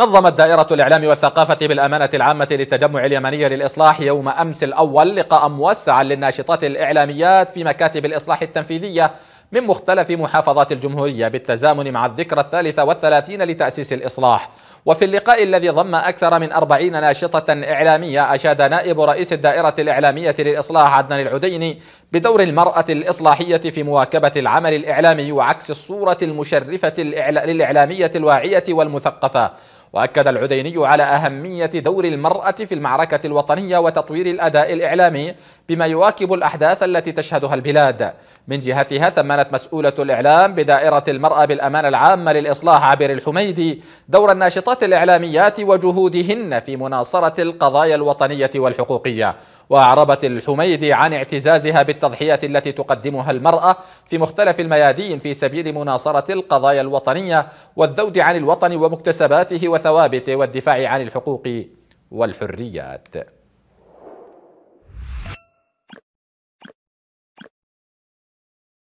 نظمت دائرة الإعلام والثقافة بالأمانة العامة للتجمع اليمني للإصلاح يوم أمس الأول لقاء موسعا للناشطات الإعلاميات في مكاتب الإصلاح التنفيذية من مختلف محافظات الجمهورية بالتزامن مع الذكرى الثالثة والثلاثين لتأسيس الإصلاح وفي اللقاء الذي ضم أكثر من أربعين ناشطة إعلامية أشاد نائب رئيس الدائرة الإعلامية للإصلاح عدنان العديني بدور المرأة الإصلاحية في مواكبة العمل الإعلامي وعكس الصورة المشرفة للإعلامية الواعية والمثقفة وأكد العديني على أهمية دور المرأة في المعركة الوطنية وتطوير الأداء الإعلامي بما يواكب الأحداث التي تشهدها البلاد من جهتها ثمنت مسؤولة الإعلام بدائرة المرأة بالأمانة العامة للإصلاح عبر الحميدي دور الناشطات الإعلاميات وجهودهن في مناصرة القضايا الوطنية والحقوقية وأعربت الحميدي عن اعتزازها بالتضحيات التي تقدمها المرأة في مختلف الميادين في سبيل مناصرة القضايا الوطنية والذود عن الوطن ومكتسباته وثوابته والدفاع عن الحقوق والحريات